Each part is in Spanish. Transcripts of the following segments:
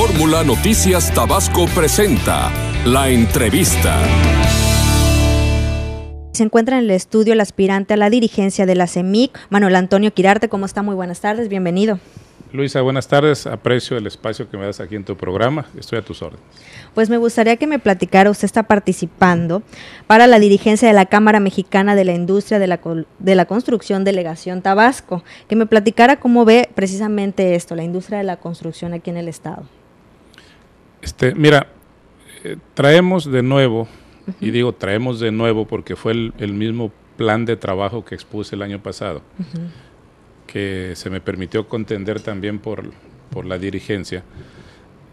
Fórmula Noticias Tabasco presenta la entrevista. Se encuentra en el estudio el aspirante a la dirigencia de la CEMIC, Manuel Antonio Quirarte. ¿Cómo está? Muy buenas tardes, bienvenido. Luisa, buenas tardes. Aprecio el espacio que me das aquí en tu programa. Estoy a tus órdenes. Pues me gustaría que me platicara, usted está participando para la dirigencia de la Cámara Mexicana de la Industria de la, Construcción Delegación Tabasco, que me platicara cómo ve precisamente esto, la industria de la construcción aquí en el Estado. Este, mira, eh, traemos de nuevo, y digo traemos de nuevo porque fue el, mismo plan de trabajo que expuse el año pasado, que se me permitió contender también por, la dirigencia.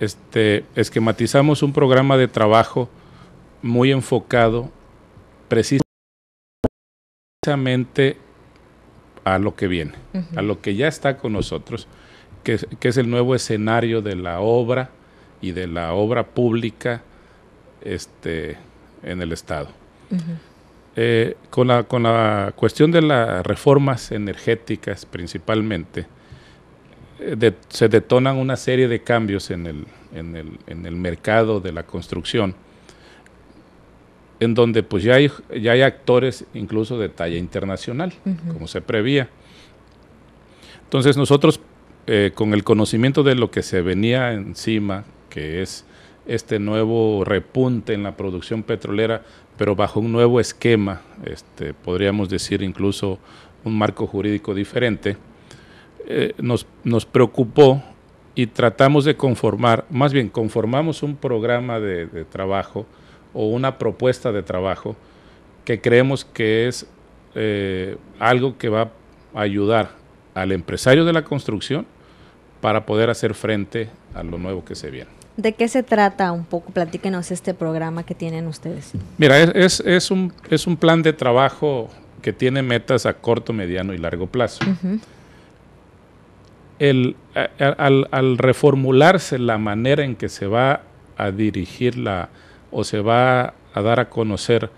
Este, esquematizamos un programa de trabajo muy enfocado precisamente a lo que viene, a lo que ya está con nosotros, que, es el nuevo escenario de la obra y de la obra pública este, en el Estado. Eh, con, la, con la cuestión de las reformas energéticas principalmente, eh, se detonan una serie de cambios en el, mercado de la construcción, en donde pues ya hay, hay actores incluso de talla internacional, como se prevía. Entonces nosotros, eh, con el conocimiento de lo que se venía encima que es este nuevo repunte en la producción petrolera, pero bajo un nuevo esquema, este, podríamos decir incluso un marco jurídico diferente, eh, nos, nos, preocupó y tratamos de conformar, más bien conformamos un programa de, trabajo o una propuesta de trabajo que creemos que es eh, algo que va a ayudar al empresario de la construcción para poder hacer frente a lo nuevo que se viene. ¿De qué se trata un poco? Platíquenos este programa que tienen ustedes. Mira, es, un, es un plan de trabajo que tiene metas a corto, mediano y largo plazo. al, reformularse la manera en que se va a dirigir la, o se va a dar a conocer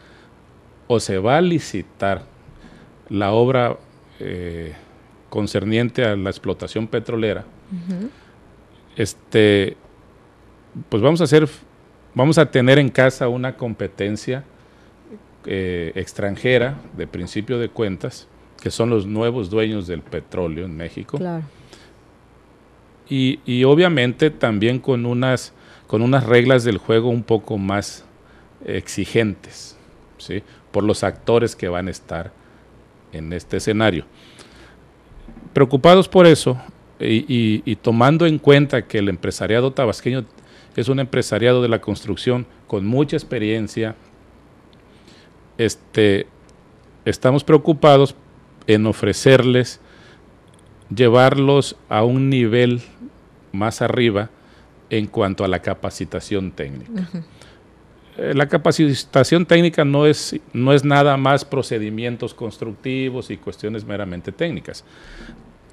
o se va a licitar la obra eh, concerniente a la explotación petrolera, este, pues vamos a hacer, vamos a tener en casa una competencia eh, extranjera de principio de cuentas, que son los nuevos dueños del petróleo en México. Y, obviamente también con unas, con unas reglas del juego un poco más exigentes, ¿sí? por los actores que van a estar en este escenario. Preocupados por eso y tomando en cuenta que el empresariado tabasqueño es un empresariado de la construcción con mucha experiencia. Este, estamos preocupados en ofrecerles, llevarlos a un nivel más arriba en cuanto a la capacitación técnica. la capacitación técnica no es, no es, nada más procedimientos constructivos y cuestiones meramente técnicas.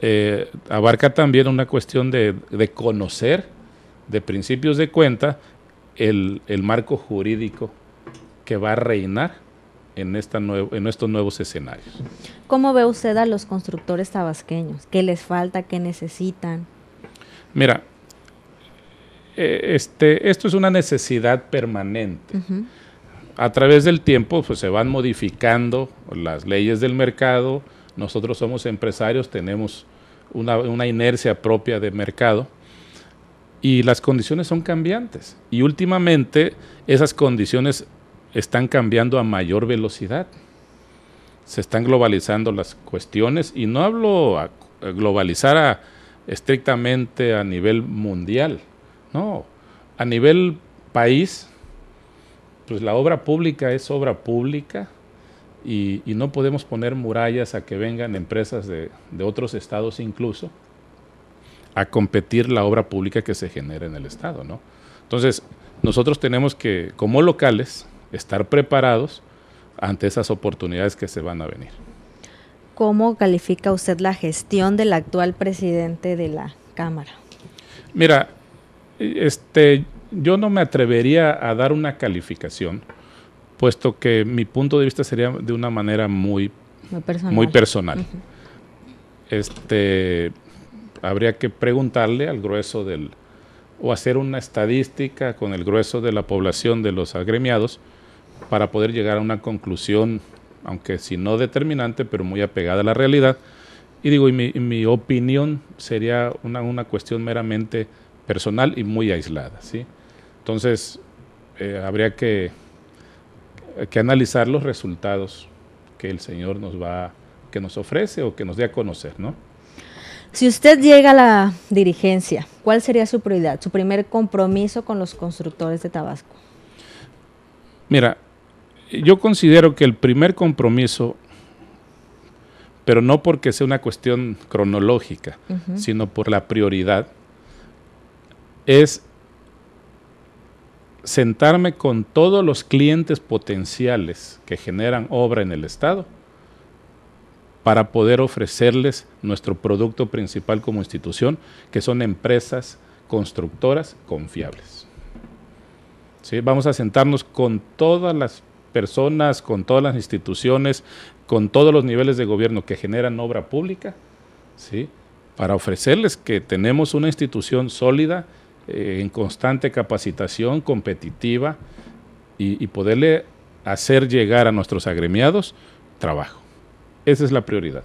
Eh, abarca también una cuestión de, de, conocer de principios de cuenta el, marco jurídico que va a reinar en, esta en estos nuevos escenarios. ¿Cómo ve usted a los constructores tabasqueños? ¿Qué les falta? ¿Qué necesitan? Mira, e, este, esto es una necesidad permanente. A través del tiempo pues, se van modificando las leyes del mercado. Nosotros somos empresarios, tenemos una, una inercia propia de mercado y las condiciones son cambiantes. Y últimamente esas condiciones están cambiando a mayor velocidad. Se están globalizando las cuestiones y no hablo a, globalizar estrictamente a nivel mundial, no, a nivel país, pues la obra pública es obra pública y, no podemos poner murallas a que vengan empresas de otros estados incluso a competir la obra pública que se genera en el Estado. ¿no? Entonces, nosotros tenemos que, como locales, estar preparados ante esas oportunidades que se van a venir. ¿Cómo califica usted la gestión del actual presidente de la Cámara? Mira, este, yo no me atrevería a dar una calificación, puesto que mi punto de vista sería de una manera muy, muy personal. Este habría que preguntarle al grueso del, o hacer una estadística con el grueso de la población de los agremiados para poder llegar a una conclusión, aunque si no determinante, pero muy apegada a la realidad. Y digo, y mi, opinión sería una, cuestión meramente personal y muy aislada. ¿sí? Entonces, eh, habría que, que analizar los resultados que el Señor nos va, que nos ofrece o que nos dé a conocer, ¿no? Si usted llega a la dirigencia, ¿cuál sería su prioridad, su primer compromiso con los constructores de Tabasco? Mira, yo considero que el primer compromiso, pero no porque sea una cuestión cronológica, sino por la prioridad, es sentarme con todos los clientes potenciales que generan obra en el Estado para poder ofrecerles nuestro producto principal como institución, que son empresas constructoras confiables. ¿Sí? Vamos a sentarnos con todas las personas, con todas las instituciones, con todos los niveles de gobierno que generan obra pública, ¿sí? para ofrecerles que tenemos una institución sólida, eh, en constante capacitación, competitiva, y poderle hacer llegar a nuestros agremiados trabajo. Esa es la prioridad.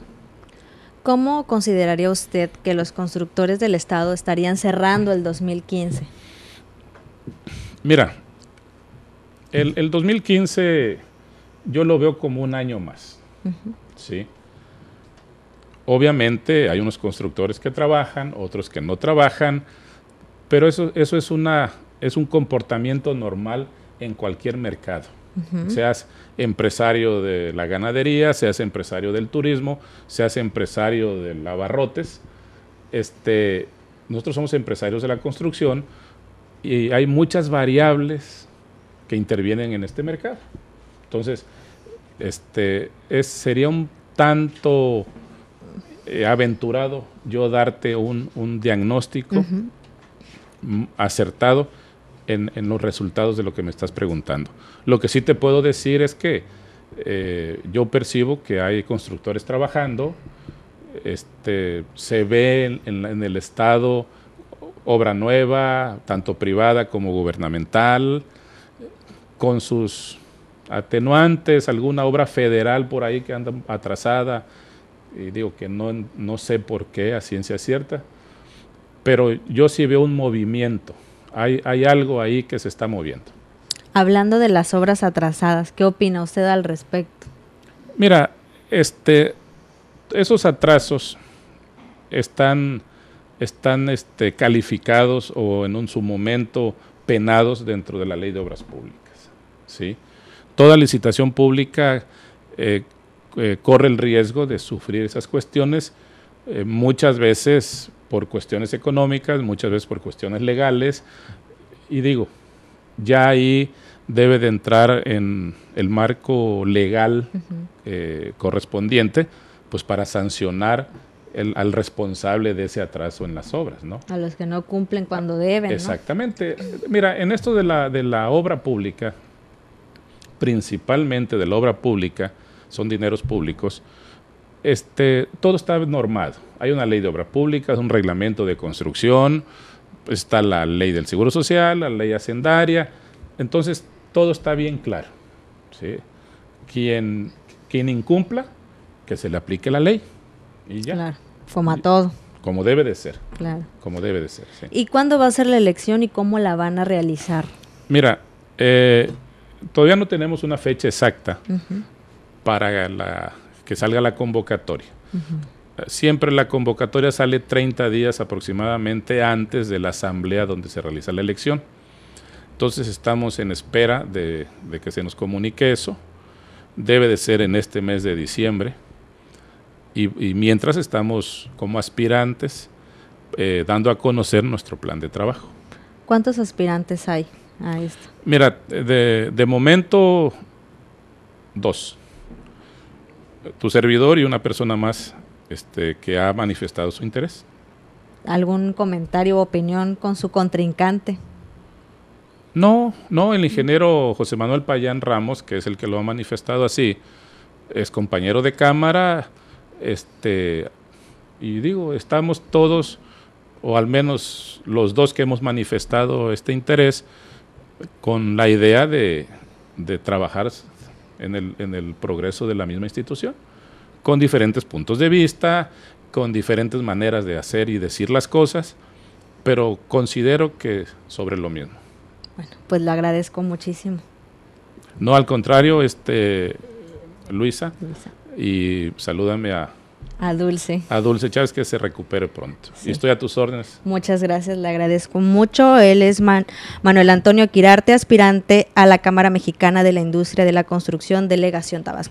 ¿Cómo consideraría usted que los constructores del Estado estarían cerrando el 2015? Mira, el, 2015 yo lo veo como un año más. ¿sí? Obviamente hay unos constructores que trabajan, otros que no trabajan, pero eso, eso es, una, es un comportamiento normal en cualquier mercado. Seas empresario de la ganadería, seas empresario del turismo, seas empresario de lavarrotes Este, nosotros somos empresarios de la construcción y hay muchas variables que intervienen en este mercado. Entonces, este, es, sería un tanto eh, aventurado yo darte un, diagnóstico acertado en, los resultados de lo que me estás preguntando. Lo que sí te puedo decir es que eh, yo percibo que hay constructores trabajando, este, se ve en, el Estado obra nueva, tanto privada como gubernamental, con sus atenuantes, alguna obra federal por ahí que anda atrasada, y digo que no, no sé por qué a ciencia cierta, pero yo sí veo un movimiento hay, algo ahí que se está moviendo. Hablando de las obras atrasadas, ¿qué opina usted al respecto? Mira, este, esos atrasos están, están este, calificados o en un, su momento penados dentro de la ley de obras públicas. ¿sí? Toda licitación pública eh, eh, corre el riesgo de sufrir esas cuestiones. Eh, muchas veces por cuestiones económicas, muchas veces por cuestiones legales. Y digo, ya ahí debe de entrar en el marco legal eh, correspondiente, pues para sancionar al responsable de ese atraso en las obras, ¿no? A los que no cumplen cuando deben. Exactamente. Mira, en esto de la, de la obra pública, principalmente de la obra pública, son dineros públicos, este, todo está normado. Hay una ley de obra pública, un reglamento de construcción, está la ley del seguro social, la ley hacendaria. Entonces, todo está bien claro. ¿sí? Quien, quien incumpla, que se le aplique la ley. Y ya. Claro, foma todo. Como debe de ser. Claro. Como debe de ser. ¿Y cuándo va a ser la elección y cómo la van a realizar? Mira, eh, todavía no tenemos una fecha exacta para la que salga la convocatoria. Siempre la convocatoria sale 30 días aproximadamente antes de la asamblea donde se realiza la elección. Entonces estamos en espera de, que se nos comunique eso. Debe de ser en este mes de diciembre. Y, mientras estamos como aspirantes eh, dando a conocer nuestro plan de trabajo. ¿Cuántos aspirantes hay a esto? Mira, de, de momento dos tu servidor y una persona más este, que ha manifestado su interés. ¿Algún comentario o opinión con su contrincante? No, no, el ingeniero José Manuel Payán Ramos, que es el que lo ha manifestado así, es compañero de cámara, este, y digo, estamos todos, o al menos los dos que hemos manifestado este interés, con la idea de, de trabajar en el, en el progreso de la misma institución, con diferentes puntos de vista, con diferentes maneras de hacer y decir las cosas, pero considero que sobre lo mismo. Bueno, pues le agradezco muchísimo. No, al contrario, este Luisa, Luisa. y salúdame a, a Dulce. A Dulce Chávez, que se recupere pronto. estoy a tus órdenes. Muchas gracias, le agradezco mucho. Él es Manuel Antonio Quirarte, aspirante a la Cámara Mexicana de la Industria de la Construcción, Delegación Tabasco.